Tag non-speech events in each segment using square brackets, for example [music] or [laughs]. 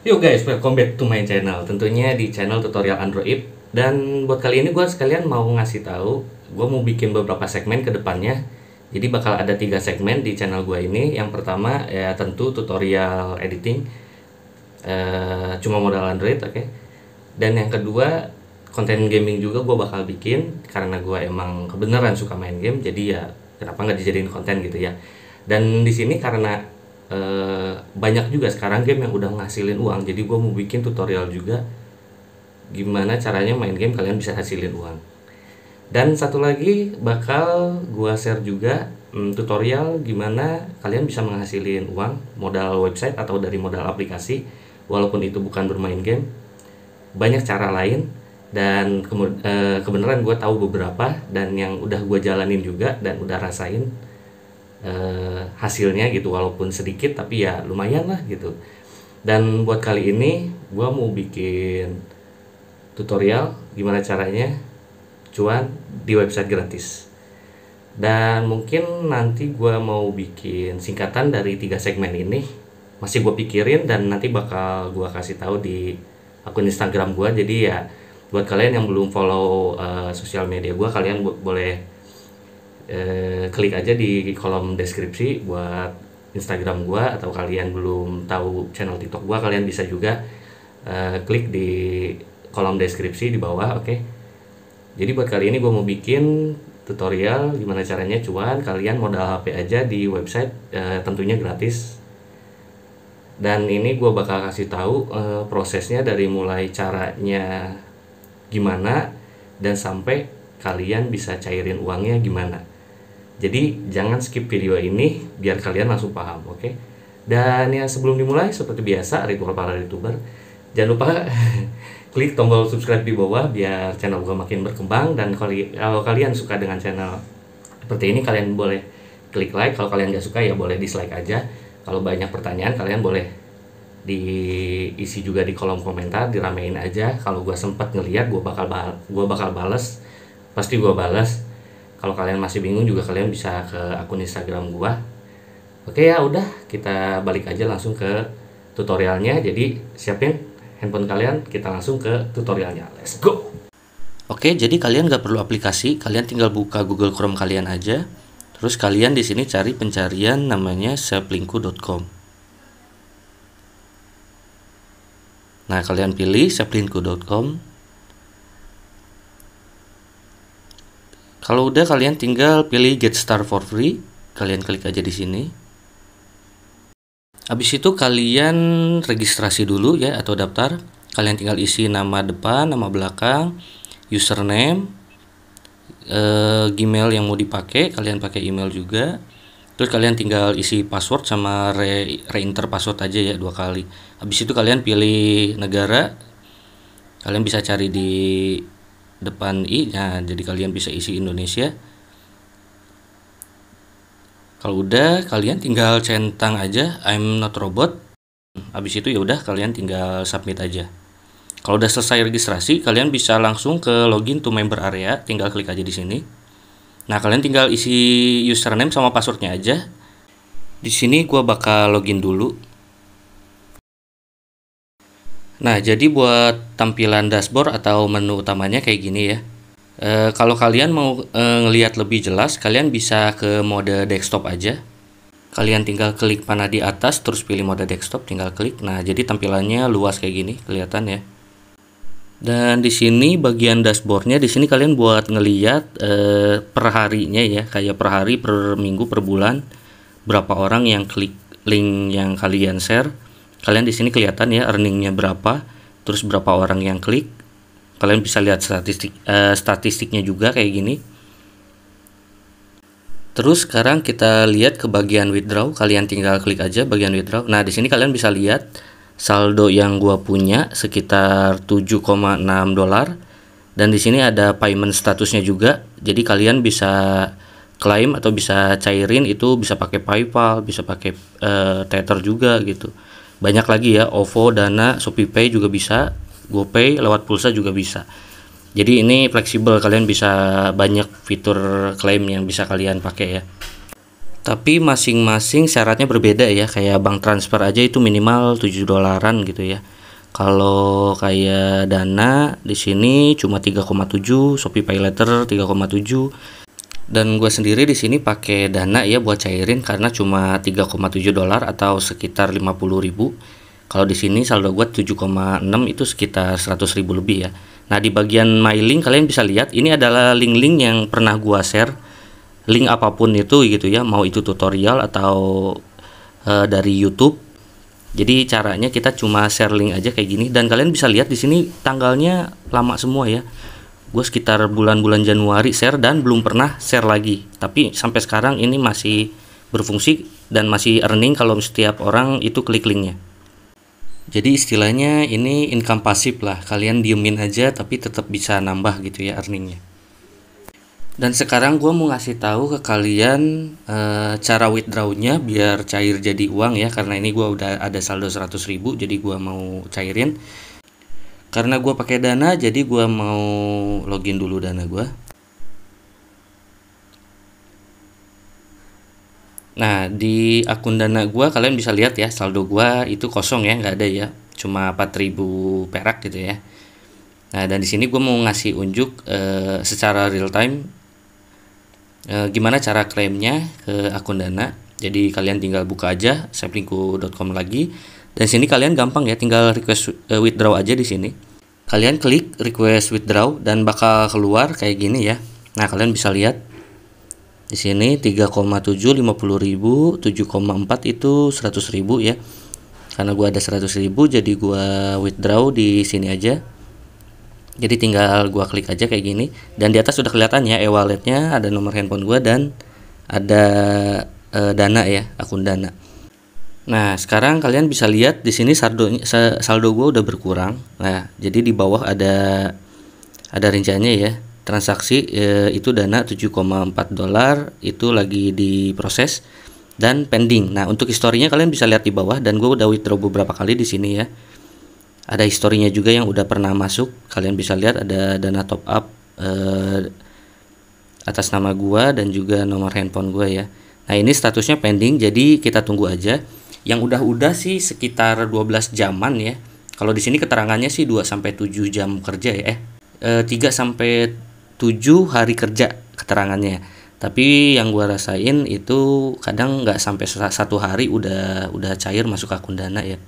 Yo guys, welcome back to my channel. Tentunya di channel tutorial Android. Dan buat kali ini gue sekalian mau ngasih tahu, gue mau bikin beberapa segmen ke depannya. Jadi bakal ada tiga segmen di channel gue ini. Yang pertama ya tentu tutorial editing, e, cuma modal Android, oke. Okay? Dan yang kedua konten gaming juga gue bakal bikin karena gue emang kebenaran suka main game. Jadi ya kenapa nggak dijadiin konten gitu ya. Dan di sini karena Eh, banyak juga sekarang game yang udah ngasilin uang jadi gue mau bikin tutorial juga gimana caranya main game kalian bisa hasilin uang dan satu lagi bakal gue share juga hmm, tutorial gimana kalian bisa menghasilin uang modal website atau dari modal aplikasi walaupun itu bukan bermain game banyak cara lain dan ke, eh, kebenaran gue tahu beberapa dan yang udah gue jalanin juga dan udah rasain eh, hasilnya gitu walaupun sedikit tapi ya lumayan lah gitu dan buat kali ini gue mau bikin tutorial gimana caranya cuan di website gratis dan mungkin nanti gue mau bikin singkatan dari tiga segmen ini masih gue pikirin dan nanti bakal gue kasih tahu di akun Instagram gue jadi ya buat kalian yang belum follow uh, sosial media gue kalian boleh eh, klik aja di kolom deskripsi buat Instagram gua atau kalian belum tahu channel TikTok gua kalian bisa juga eh, klik di kolom deskripsi di bawah oke okay? jadi buat kali ini gua mau bikin tutorial gimana caranya cuan kalian modal HP aja di website eh, tentunya gratis dan ini gua bakal kasih tahu eh, prosesnya dari mulai caranya gimana dan sampai kalian bisa cairin uangnya gimana jadi jangan skip video ini biar kalian langsung paham, oke? Okay? Dan ya sebelum dimulai seperti biasa ritual para youtuber, jangan lupa [laughs] klik tombol subscribe di bawah biar channel gua makin berkembang dan kalau kalian suka dengan channel seperti ini kalian boleh klik like kalau kalian nggak suka ya boleh dislike aja kalau banyak pertanyaan kalian boleh diisi juga di kolom komentar diramein aja kalau gua sempat ngeliat gua bakal gua bakal bales pasti gua bales kalau kalian masih bingung juga kalian bisa ke akun Instagram gua oke ya udah kita balik aja langsung ke tutorialnya jadi siapin handphone kalian kita langsung ke tutorialnya let's go oke jadi kalian nggak perlu aplikasi kalian tinggal buka Google Chrome kalian aja terus kalian di sini cari pencarian namanya seplingku.com. nah kalian pilih seplingku.com. Kalau udah kalian tinggal pilih get Start for free, kalian klik aja di sini. Habis itu kalian registrasi dulu ya atau daftar. Kalian tinggal isi nama depan, nama belakang, username, e, Gmail yang mau dipakai, kalian pakai email juga. Terus kalian tinggal isi password sama re, inter password aja ya dua kali. Habis itu kalian pilih negara. Kalian bisa cari di depan i nah jadi kalian bisa isi Indonesia kalau udah kalian tinggal centang aja I'm not robot habis itu ya udah kalian tinggal submit aja kalau udah selesai registrasi, kalian bisa langsung ke login to member area, tinggal klik aja di sini. Nah, kalian tinggal isi username sama passwordnya aja. Di sini gua bakal login dulu. Nah, jadi buat tampilan dashboard atau menu utamanya kayak gini ya. E, kalau kalian mau e, ngelihat lebih jelas, kalian bisa ke mode desktop aja. Kalian tinggal klik panah di atas, terus pilih mode desktop, tinggal klik. Nah, jadi tampilannya luas kayak gini, kelihatan ya. Dan di sini bagian dashboardnya, di sini kalian buat ngeliat e, perharinya ya, kayak per hari, per minggu, per bulan, berapa orang yang klik link yang kalian share kalian di sini kelihatan ya earningnya berapa terus berapa orang yang klik kalian bisa lihat statistik uh, statistiknya juga kayak gini terus sekarang kita lihat ke bagian withdraw kalian tinggal klik aja bagian withdraw nah di sini kalian bisa lihat saldo yang gua punya sekitar 7,6 dolar dan di sini ada payment statusnya juga jadi kalian bisa klaim atau bisa cairin itu bisa pakai PayPal bisa pakai uh, Tether juga gitu banyak lagi ya OVO, Dana, ShopeePay juga bisa, GoPay lewat pulsa juga bisa. Jadi ini fleksibel kalian bisa banyak fitur klaim yang bisa kalian pakai ya. Tapi masing-masing syaratnya berbeda ya. Kayak bank transfer aja itu minimal 7 dolaran gitu ya. Kalau kayak Dana di sini cuma 3,7, Shopee Pay 3,7 dan gue sendiri di sini pakai dana ya buat cairin karena cuma 3,7 dolar atau sekitar 50 ribu kalau di sini saldo gue 7,6 itu sekitar 100 ribu lebih ya nah di bagian my link kalian bisa lihat ini adalah link-link yang pernah gue share link apapun itu gitu ya mau itu tutorial atau uh, dari YouTube jadi caranya kita cuma share link aja kayak gini dan kalian bisa lihat di sini tanggalnya lama semua ya gue sekitar bulan-bulan Januari share dan belum pernah share lagi tapi sampai sekarang ini masih berfungsi dan masih earning kalau setiap orang itu klik linknya jadi istilahnya ini income pasif lah kalian diemin aja tapi tetap bisa nambah gitu ya earningnya dan sekarang gue mau ngasih tahu ke kalian e, cara withdrawnya biar cair jadi uang ya karena ini gue udah ada saldo 100.000 jadi gue mau cairin karena gue pakai dana jadi gue mau login dulu dana gue Nah di akun dana gue kalian bisa lihat ya saldo gue itu kosong ya nggak ada ya cuma 4000 perak gitu ya Nah dan di sini gue mau ngasih unjuk e, secara real time e, gimana cara klaimnya ke akun dana jadi kalian tinggal buka aja saplingku.com lagi dan sini kalian gampang ya, tinggal request uh, withdraw aja di sini. Kalian klik request withdraw dan bakal keluar kayak gini ya. Nah, kalian bisa lihat di sini 3,7 7,4 itu 100.000 ya. Karena gua ada 100.000 jadi gua withdraw di sini aja. Jadi tinggal gua klik aja kayak gini dan di atas sudah kelihatan ya e-walletnya, ada nomor handphone gua dan ada e, dana ya, akun dana. Nah, sekarang kalian bisa lihat di sini saldo saldo gue udah berkurang. Nah, jadi di bawah ada ada rinciannya ya. Transaksi e, itu dana 7,4 dolar itu lagi diproses dan pending. Nah, untuk historinya kalian bisa lihat di bawah dan gue udah withdraw beberapa kali di sini ya. Ada historinya juga yang udah pernah masuk. Kalian bisa lihat ada dana top up e, atas nama gue dan juga nomor handphone gue ya. Nah, ini statusnya pending jadi kita tunggu aja yang udah-udah sih sekitar 12 jaman ya. Kalau di sini keterangannya sih 2 sampai 7 jam kerja ya. Eh, eh tiga 3 sampai 7 hari kerja keterangannya. Tapi yang gua rasain itu kadang nggak sampai satu hari udah udah cair masuk akun Dana ya.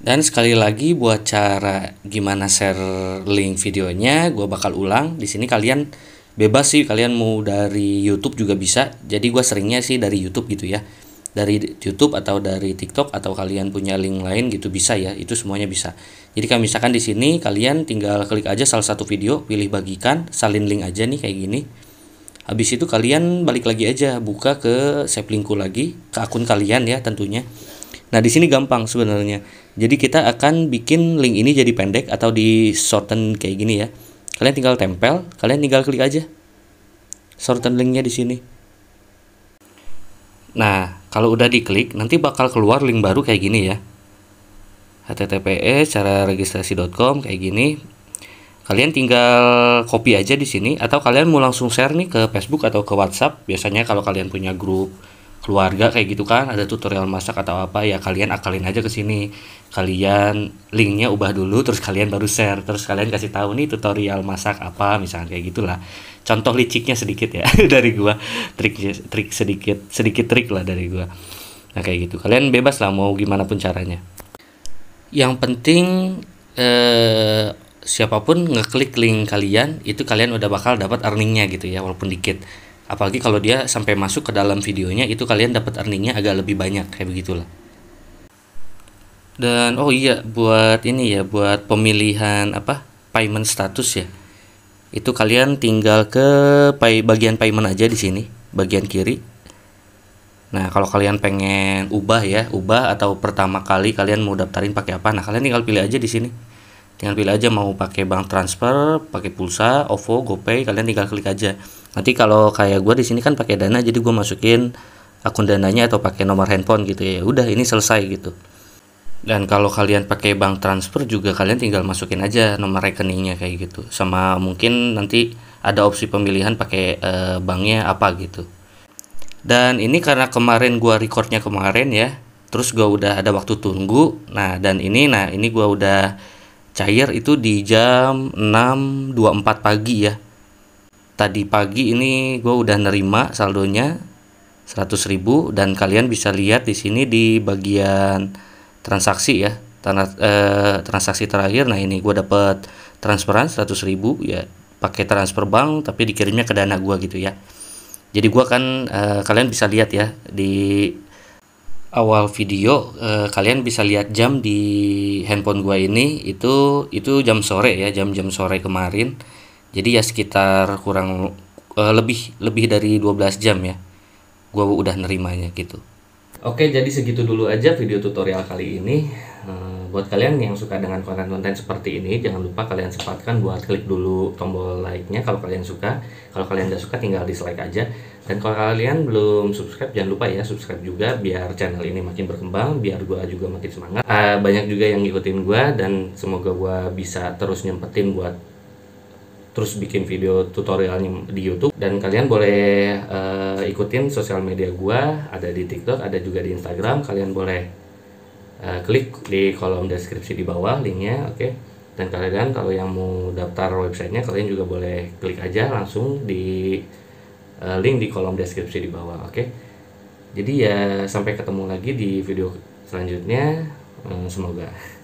Dan sekali lagi buat cara gimana share link videonya, gua bakal ulang. Di sini kalian bebas sih, kalian mau dari YouTube juga bisa. Jadi gua seringnya sih dari YouTube gitu ya dari YouTube atau dari TikTok atau kalian punya link lain gitu bisa ya itu semuanya bisa jadi kami misalkan di sini kalian tinggal klik aja salah satu video pilih bagikan salin link aja nih kayak gini habis itu kalian balik lagi aja buka ke save linkku lagi ke akun kalian ya tentunya nah di sini gampang sebenarnya jadi kita akan bikin link ini jadi pendek atau di shorten kayak gini ya kalian tinggal tempel kalian tinggal klik aja shorten linknya di sini nah kalau udah diklik, nanti bakal keluar link baru kayak gini ya. https cara registrasi.com kayak gini. Kalian tinggal copy aja di sini atau kalian mau langsung share nih ke Facebook atau ke WhatsApp. Biasanya kalau kalian punya grup keluarga kayak gitu kan ada tutorial masak atau apa ya kalian akalin aja ke sini kalian linknya ubah dulu terus kalian baru share terus kalian kasih tahu nih tutorial masak apa misalnya kayak gitulah contoh liciknya sedikit ya [laughs] dari gua trik trik sedikit sedikit trik lah dari gua nah kayak gitu kalian bebas lah mau gimana pun caranya yang penting eh, siapapun ngeklik link kalian itu kalian udah bakal dapat earningnya gitu ya walaupun dikit apalagi kalau dia sampai masuk ke dalam videonya itu kalian dapat earningnya agak lebih banyak kayak begitulah dan oh iya buat ini ya buat pemilihan apa payment status ya itu kalian tinggal ke pay, bagian payment aja di sini bagian kiri Nah, kalau kalian pengen ubah ya, ubah atau pertama kali kalian mau daftarin pakai apa? Nah, kalian tinggal pilih aja di sini. Tinggal pilih aja mau pakai bank transfer, pakai pulsa, OVO, GoPay, kalian tinggal klik aja nanti kalau kayak gue di sini kan pakai dana jadi gue masukin akun dananya atau pakai nomor handphone gitu ya udah ini selesai gitu dan kalau kalian pakai bank transfer juga kalian tinggal masukin aja nomor rekeningnya kayak gitu sama mungkin nanti ada opsi pemilihan pakai e, banknya apa gitu dan ini karena kemarin gue recordnya kemarin ya terus gue udah ada waktu tunggu nah dan ini nah ini gue udah cair itu di jam 6.24 pagi ya tadi pagi ini gue udah nerima saldonya 100.000 dan kalian bisa lihat di sini di bagian transaksi ya eh, transaksi terakhir nah ini gue dapet transferan 100.000 ya pakai transfer bank tapi dikirimnya ke dana gue gitu ya jadi gue kan eh, kalian bisa lihat ya di awal video eh, kalian bisa lihat jam di handphone gue ini itu itu jam sore ya jam-jam sore kemarin jadi ya sekitar kurang uh, lebih lebih dari 12 jam ya gue udah nerimanya gitu oke jadi segitu dulu aja video tutorial kali ini eh, buat kalian yang suka dengan konten-konten seperti ini jangan lupa kalian sempatkan buat klik dulu tombol like-nya kalau kalian suka kalau kalian nggak suka tinggal dislike aja dan kalau kalian belum subscribe jangan lupa ya subscribe juga biar channel ini makin berkembang biar gue juga makin semangat eh, banyak juga yang ngikutin gue dan semoga gue bisa terus nyempetin buat terus bikin video tutorialnya di YouTube dan kalian boleh uh, ikutin sosial media gua ada di TikTok ada juga di Instagram kalian boleh uh, klik di kolom deskripsi di bawah linknya oke okay? dan kalian kalau yang mau daftar websitenya kalian juga boleh klik aja langsung di uh, link di kolom deskripsi di bawah oke okay? jadi ya sampai ketemu lagi di video selanjutnya uh, semoga